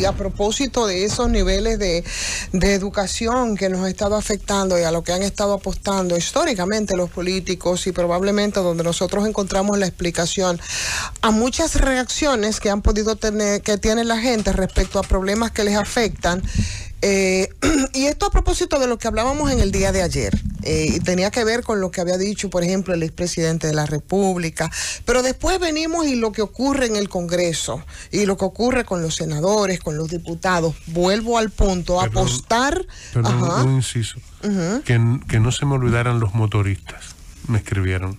Y a propósito de esos niveles de, educación que nos ha estado afectando y a lo que han estado apostando históricamente los políticos y probablemente donde nosotros encontramos la explicación a muchas reacciones que han podido tener, que tiene la gente respecto a problemas que les afectan. Eh, y esto a propósito de lo que hablábamos en el día de ayer. Eh, y tenía que ver con lo que había dicho, por ejemplo, el expresidente de la República. Pero después venimos y lo que ocurre en el Congreso y lo que ocurre con los senadores, con los diputados. Vuelvo al punto, a apostar. Pero inciso. que, que no se me olvidaran los motoristas, me escribieron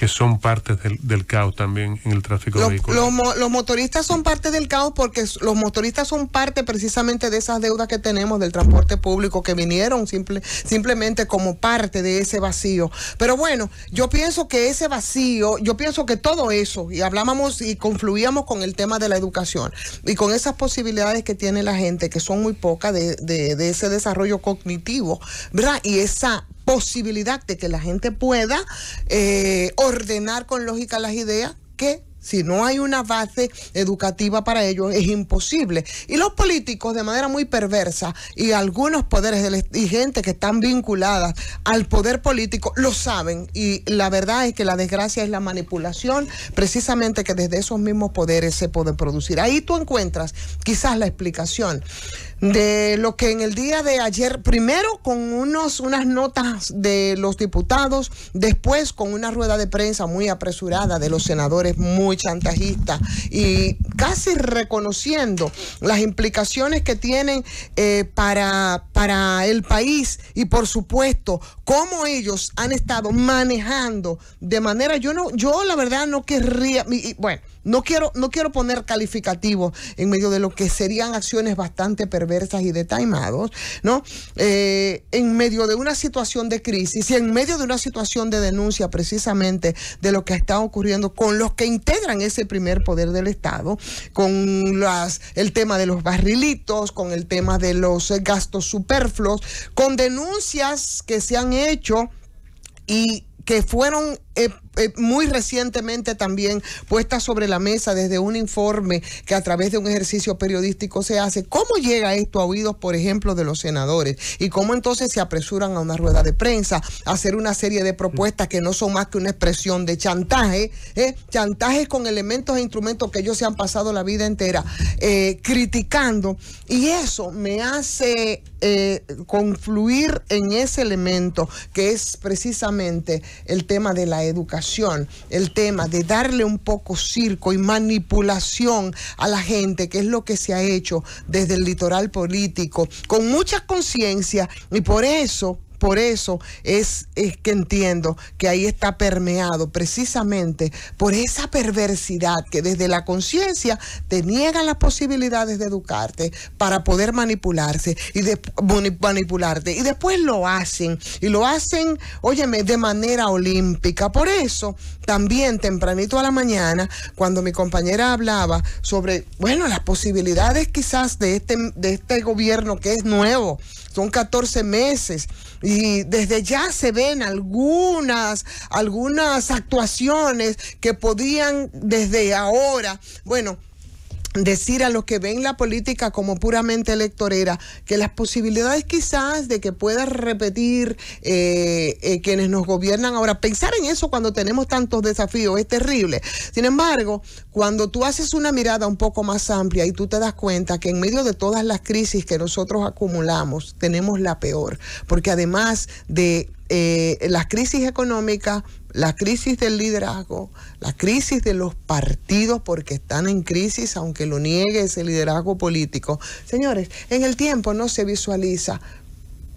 que son parte del, caos también en el tráfico los, vehicular. Los, motoristas son parte del caos porque los motoristas son parte precisamente de esas deudas que tenemos del transporte público que vinieron simple, simplemente como parte de ese vacío. Pero bueno, yo pienso que ese vacío, yo pienso que todo eso, y hablábamos y confluíamos con el tema de la educación y con esas posibilidades que tiene la gente, que son muy pocas de, de ese desarrollo cognitivo, ¿verdad? Y esa posibilidad de que la gente pueda eh, ordenar con lógica las ideas que si no hay una base educativa para ello, es imposible. Y los políticos, de manera muy perversa, y algunos poderes y gente que están vinculadas al poder político, lo saben. Y la verdad es que la desgracia es la manipulación, precisamente que desde esos mismos poderes se puede producir. Ahí tú encuentras quizás la explicación de lo que en el día de ayer, primero con unos, unas notas de los diputados, después con una rueda de prensa muy apresurada de los senadores muy chantajista y casi reconociendo las implicaciones que tienen eh, para para el país y por supuesto cómo ellos han estado manejando de manera yo no yo la verdad no querría bueno no quiero no quiero poner calificativos en medio de lo que serían acciones bastante perversas y de no eh, en medio de una situación de crisis y en medio de una situación de denuncia precisamente de lo que está ocurriendo con los que integran ese primer poder del estado con las el tema de los barrilitos con el tema de los eh, gastos superiores con denuncias que se han hecho y que fueron eh, eh, muy recientemente también puesta sobre la mesa desde un informe que a través de un ejercicio periodístico se hace. ¿Cómo llega esto a oídos, por ejemplo, de los senadores? ¿Y cómo entonces se apresuran a una rueda de prensa, a hacer una serie de propuestas que no son más que una expresión de chantaje? Eh, chantajes con elementos e instrumentos que ellos se han pasado la vida entera eh, criticando. Y eso me hace confluir en ese elemento que es precisamente el tema de la edad educación, el tema de darle un poco circo y manipulación a la gente, que es lo que se ha hecho desde el litoral político, con mucha conciencia y por eso por eso es, es que entiendo que ahí está permeado precisamente por esa perversidad que desde la conciencia te niegan las posibilidades de educarte para poder manipularse y de, manipularte. Y después lo hacen. Y lo hacen, óyeme, de manera olímpica. Por eso, también tempranito a la mañana, cuando mi compañera hablaba sobre, bueno, las posibilidades quizás de este, de este gobierno que es nuevo, son 14 meses y desde ya se ven algunas, algunas actuaciones que podían desde ahora, bueno, decir a los que ven la política como puramente electorera que las posibilidades quizás de que pueda repetir eh, eh, quienes nos gobiernan ahora, pensar en eso cuando tenemos tantos desafíos es terrible. Sin embargo, cuando tú haces una mirada un poco más amplia y tú te das cuenta que en medio de todas las crisis que nosotros acumulamos, tenemos la peor, porque además de eh, las crisis económicas, la crisis del liderazgo, la crisis de los partidos porque están en crisis, aunque lo niegue ese liderazgo político. Señores, en el tiempo no se visualiza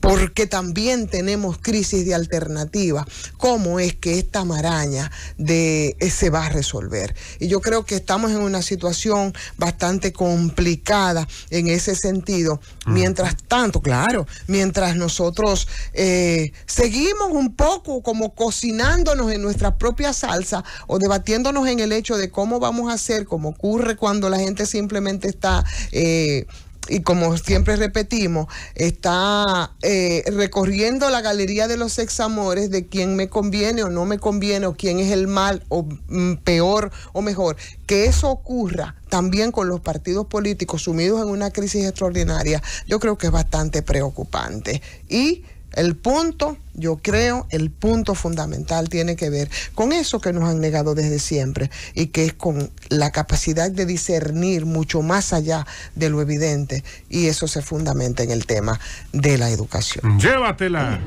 porque también tenemos crisis de alternativa. ¿Cómo es que esta maraña de, eh, se va a resolver? Y yo creo que estamos en una situación bastante complicada en ese sentido. Mientras tanto, claro, mientras nosotros eh, seguimos un poco como cocinándonos en nuestra propia salsa o debatiéndonos en el hecho de cómo vamos a hacer, como ocurre cuando la gente simplemente está... Eh, y como siempre repetimos, está eh, recorriendo la galería de los examores de quién me conviene o no me conviene, o quién es el mal o mm, peor o mejor. Que eso ocurra también con los partidos políticos sumidos en una crisis extraordinaria, yo creo que es bastante preocupante. Y el punto, yo creo, el punto fundamental tiene que ver con eso que nos han negado desde siempre y que es con la capacidad de discernir mucho más allá de lo evidente y eso se fundamenta en el tema de la educación. Llévatela.